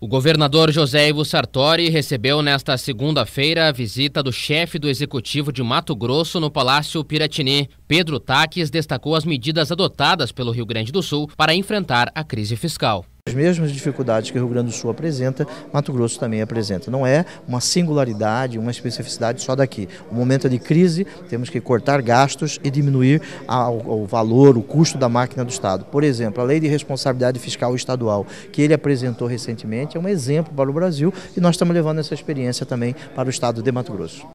O governador José Ivo Sartori recebeu nesta segunda-feira a visita do chefe do executivo de Mato Grosso no Palácio Piratini. Pedro Taques destacou as medidas adotadas pelo Rio Grande do Sul para enfrentar a crise fiscal. As mesmas dificuldades que o Rio Grande do Sul apresenta, Mato Grosso também apresenta. Não é uma singularidade, uma especificidade só daqui. O momento é de crise, temos que cortar gastos e diminuir o valor, o custo da máquina do Estado. Por exemplo, a Lei de Responsabilidade Fiscal Estadual, que ele apresentou recentemente, é um exemplo para o Brasil e nós estamos levando essa experiência também para o Estado de Mato Grosso.